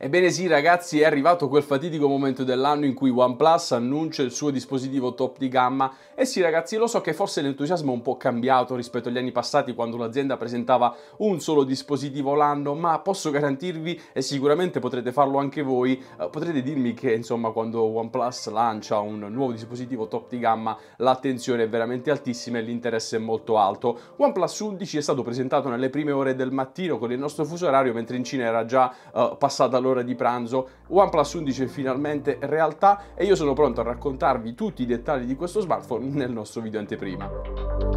Ebbene sì ragazzi, è arrivato quel fatidico momento dell'anno in cui OnePlus annuncia il suo dispositivo top di gamma e sì ragazzi, lo so che forse l'entusiasmo è un po' cambiato rispetto agli anni passati quando l'azienda presentava un solo dispositivo l'anno, ma posso garantirvi e sicuramente potrete farlo anche voi, eh, potrete dirmi che insomma quando OnePlus lancia un nuovo dispositivo top di gamma l'attenzione è veramente altissima e l'interesse è molto alto. OnePlus 11 è stato presentato nelle prime ore del mattino con il nostro fuso orario mentre in Cina era già uh, passata l'ora all'ora di pranzo. OnePlus 11 è finalmente realtà e io sono pronto a raccontarvi tutti i dettagli di questo smartphone nel nostro video anteprima.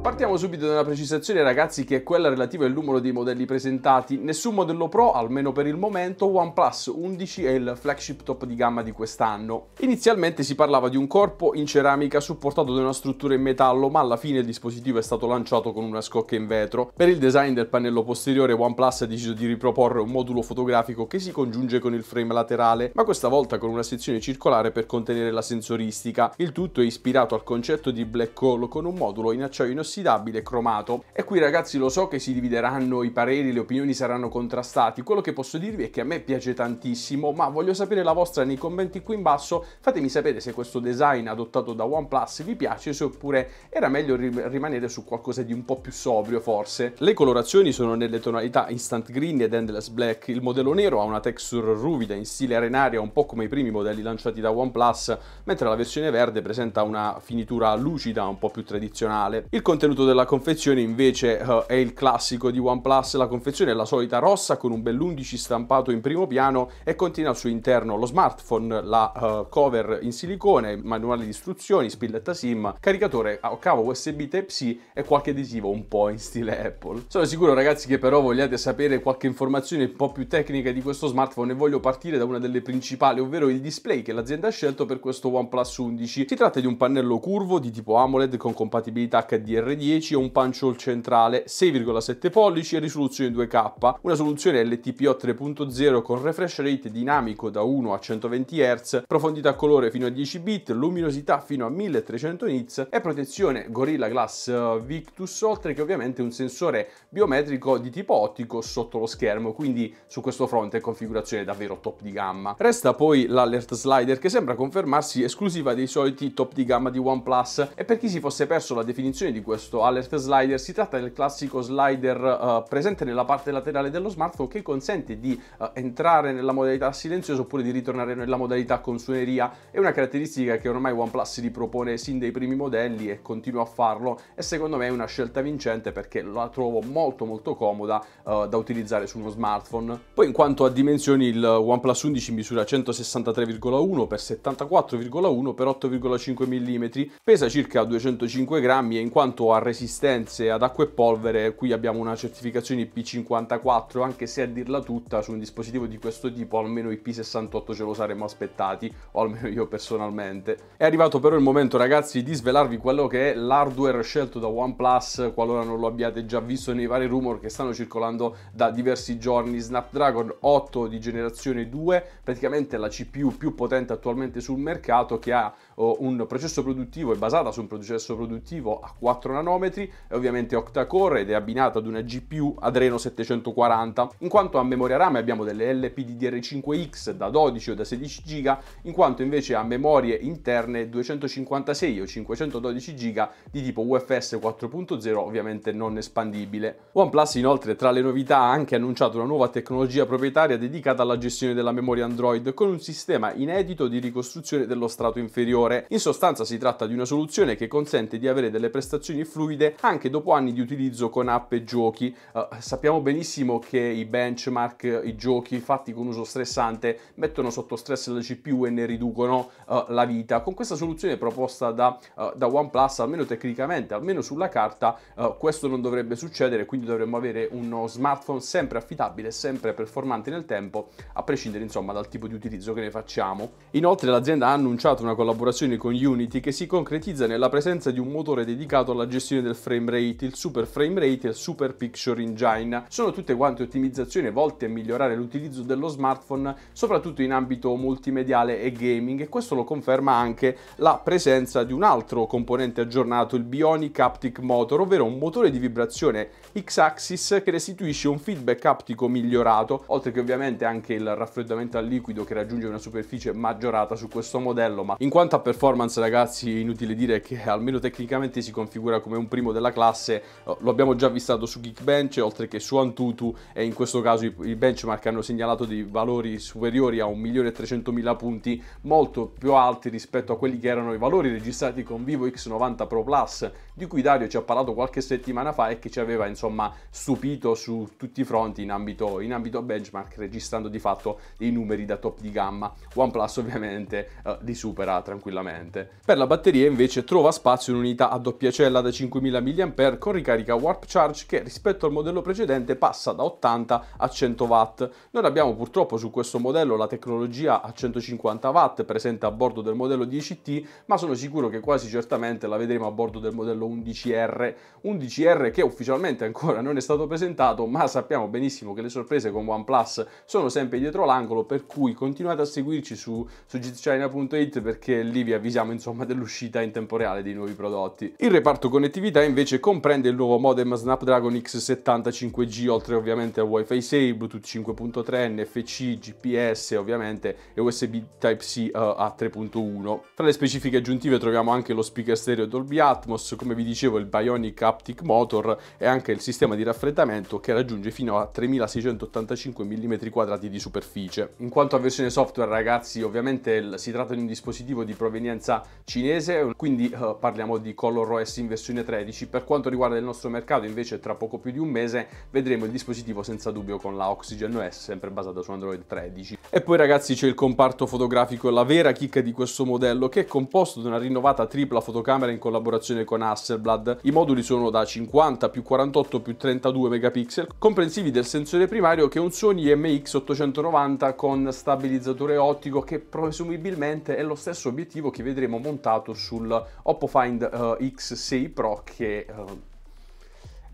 Partiamo subito da una precisazione ragazzi che è quella relativa al numero dei modelli presentati. Nessun modello Pro, almeno per il momento, OnePlus 11 è il flagship top di gamma di quest'anno. Inizialmente si parlava di un corpo in ceramica supportato da una struttura in metallo, ma alla fine il dispositivo è stato lanciato con una scocca in vetro. Per il design del pannello posteriore OnePlus ha deciso di riproporre un modulo fotografico che si congiunge con il frame laterale, ma questa volta con una sezione circolare per contenere la sensoristica. Il tutto è ispirato al concetto di black hole con un modulo in acciaio inossidabile ossidabile cromato. E qui ragazzi lo so che si divideranno i pareri, le opinioni saranno contrastati, quello che posso dirvi è che a me piace tantissimo, ma voglio sapere la vostra nei commenti qui in basso, fatemi sapere se questo design adottato da OnePlus vi piace, se oppure era meglio rimanere su qualcosa di un po' più sobrio forse. Le colorazioni sono nelle tonalità Instant Green ed Endless Black, il modello nero ha una texture ruvida in stile arenaria un po' come i primi modelli lanciati da OnePlus, mentre la versione verde presenta una finitura lucida un po' più tradizionale. Il contenuto della confezione invece uh, è il classico di OnePlus, la confezione è la solita rossa con un bell'11 stampato in primo piano e contiene al suo interno lo smartphone, la uh, cover in silicone, manuale di istruzioni, spilletta SIM, caricatore a cavo USB Type-C e qualche adesivo un po' in stile Apple. Sono sicuro ragazzi che però vogliate sapere qualche informazione un po' più tecnica di questo smartphone e voglio partire da una delle principali, ovvero il display che l'azienda ha scelto per questo OnePlus 11. Si tratta di un pannello curvo di tipo AMOLED con compatibilità HDR R10 o un punch centrale 6,7 pollici e risoluzione 2K, una soluzione LTPO 3.0 con refresh rate dinamico da 1 a 120 Hz, profondità colore fino a 10 bit, luminosità fino a 1300 nits e protezione Gorilla Glass Victus, oltre che ovviamente un sensore biometrico di tipo ottico sotto lo schermo, quindi su questo fronte configurazione davvero top di gamma. Resta poi l'alert slider che sembra confermarsi esclusiva dei soliti top di gamma di OnePlus e per chi si fosse perso la definizione di questo questo alert slider, si tratta del classico slider uh, presente nella parte laterale dello smartphone che consente di uh, entrare nella modalità silenziosa oppure di ritornare nella modalità con suoneria, è una caratteristica che ormai OnePlus si ripropone sin dai primi modelli e continua a farlo e secondo me è una scelta vincente perché la trovo molto molto comoda uh, da utilizzare su uno smartphone. Poi in quanto a dimensioni il OnePlus 11 misura 163,1 x 74,1 x 8,5 mm, pesa circa 205 grammi e in quanto a resistenze ad acqua e polvere, qui abbiamo una certificazione IP54, anche se a dirla tutta su un dispositivo di questo tipo almeno IP68 ce lo saremmo aspettati, o almeno io personalmente. È arrivato però il momento ragazzi di svelarvi quello che è l'hardware scelto da OnePlus, qualora non lo abbiate già visto nei vari rumor che stanno circolando da diversi giorni, Snapdragon 8 di generazione 2, praticamente la CPU più potente attualmente sul mercato che ha oh, un processo produttivo, è basata su un processo produttivo a 4 nanometri nanometri, è ovviamente octa-core ed è abbinata ad una GPU Adreno 740. In quanto a memoria RAM abbiamo delle LPDDR5X da 12 o da 16 GB, in quanto invece a memorie interne 256 o 512 GB di tipo UFS 4.0 ovviamente non espandibile. OnePlus inoltre tra le novità ha anche annunciato una nuova tecnologia proprietaria dedicata alla gestione della memoria Android con un sistema inedito di ricostruzione dello strato inferiore. In sostanza si tratta di una soluzione che consente di avere delle prestazioni fluide anche dopo anni di utilizzo con app e giochi. Uh, sappiamo benissimo che i benchmark, i giochi fatti con uso stressante mettono sotto stress la CPU e ne riducono uh, la vita. Con questa soluzione proposta da, uh, da OnePlus, almeno tecnicamente, almeno sulla carta, questo non dovrebbe succedere, quindi dovremmo avere uno smartphone sempre affidabile, sempre performante nel tempo, a prescindere insomma dal tipo di utilizzo che ne facciamo. Inoltre l'azienda ha annunciato una collaborazione con Unity che si concretizza nella presenza di un motore dedicato alla gestione gestione del frame rate, il super frame rate e il super picture engine. Sono tutte quante ottimizzazioni volte a migliorare l'utilizzo dello smartphone, soprattutto in ambito multimediale e gaming e questo lo conferma anche la presenza di un altro componente aggiornato, il Bionic Haptic Motor, ovvero un motore di vibrazione X-axis che restituisce un feedback aptico migliorato, oltre che ovviamente anche il raffreddamento al liquido che raggiunge una superficie maggiorata su questo modello, ma in quanto a performance ragazzi inutile dire che almeno tecnicamente si configura come come un primo della classe, eh, lo abbiamo già avvistato su Geekbench, oltre che su Antutu e in questo caso i benchmark hanno segnalato dei valori superiori a 1.300.000 punti, molto più alti rispetto a quelli che erano i valori registrati con Vivo X90 Pro Plus, di cui Dario ci ha parlato qualche settimana fa e che ci aveva insomma stupito su tutti i fronti in ambito, in ambito benchmark, registrando di fatto dei numeri da top di gamma. OnePlus ovviamente eh, li supera tranquillamente. Per la batteria invece trova spazio un'unità a doppia cella 5000 mAh con ricarica Warp Charge che rispetto al modello precedente passa da 80 a 100 W. Non abbiamo purtroppo su questo modello la tecnologia a 150 W presente a bordo del modello 10T, ma sono sicuro che quasi certamente la vedremo a bordo del modello 11R. 11R che ufficialmente ancora non è stato presentato, ma sappiamo benissimo che le sorprese con OnePlus sono sempre dietro l'angolo, per cui continuate a seguirci su, su gitchina.it perché lì vi avvisiamo insomma dell'uscita in tempo reale dei nuovi prodotti. Il reparto con connettività invece comprende il nuovo modem Snapdragon x 75 g oltre ovviamente a Wi-Fi 6, Bluetooth 5.3, NFC, GPS ovviamente e USB Type-C uh, eh, a 3.1. Tra le specifiche aggiuntive troviamo anche lo speaker stereo Dolby Atmos, come vi dicevo il Bionic Haptic Motor e anche il sistema di raffreddamento che raggiunge fino a 3685 mm2 di superficie. In quanto a versione software ragazzi ovviamente si tratta di un dispositivo di provenienza cinese, quindi uh, parliamo di ColorOS in versione versione 13. Per quanto riguarda il nostro mercato invece tra poco più di un mese vedremo il dispositivo senza dubbio con la Oxygen OS sempre basata su Android 13. E poi ragazzi c'è il comparto fotografico, la vera chicca di questo modello che è composto da una rinnovata tripla fotocamera in collaborazione con Hasselblad. I moduli sono da 50 più 48 più 32 megapixel comprensivi del sensore primario che è un Sony MX890 con stabilizzatore ottico che presumibilmente è lo stesso obiettivo che vedremo montato sul Oppo Find uh, eh, X6 pro che eh,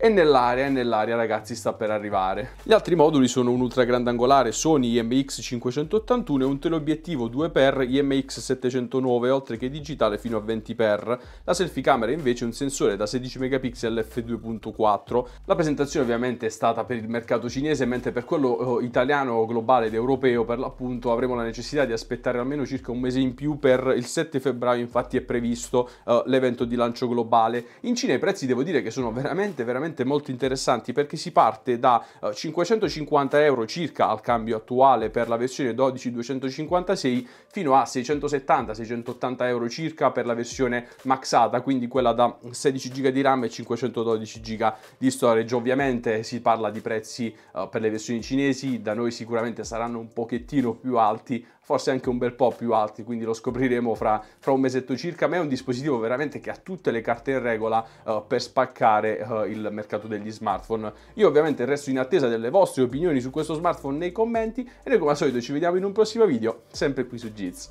e nell'area, e nell'area ragazzi sta per arrivare. Gli altri moduli sono un ultra grandangolare Sony IMX581 e un teleobiettivo 2x IMX709 oltre che digitale fino a 20x. La selfie camera invece è un sensore da 16 megapixel f2.4. La presentazione ovviamente è stata per il mercato cinese mentre per quello eh, italiano, globale ed europeo per l'appunto avremo la necessità di aspettare almeno circa un mese in più per il 7 febbraio infatti è previsto uh, l'evento di lancio globale. In Cina i prezzi devo dire che sono veramente veramente veramente molto interessanti perché si parte da 550 eh, euro circa al cambio attuale per la versione 12256 fino a 670-680 euro circa per la versione maxata, quindi quella da 16 GB di RAM e 512 GB di storage. Ovviamente si parla di prezzi eh, per le versioni cinesi, da noi sicuramente saranno un pochettino più alti, forse anche un bel po' più alti, quindi lo scopriremo fra, fra, un mesetto circa, ma è un dispositivo veramente che ha tutte le carte in regola uh, per spaccare uh, il mercato mercato degli smartphone. Io ovviamente resto in attesa delle vostre opinioni su questo smartphone nei commenti e noi come al solito ci vediamo in un prossimo video, sempre qui su Jits.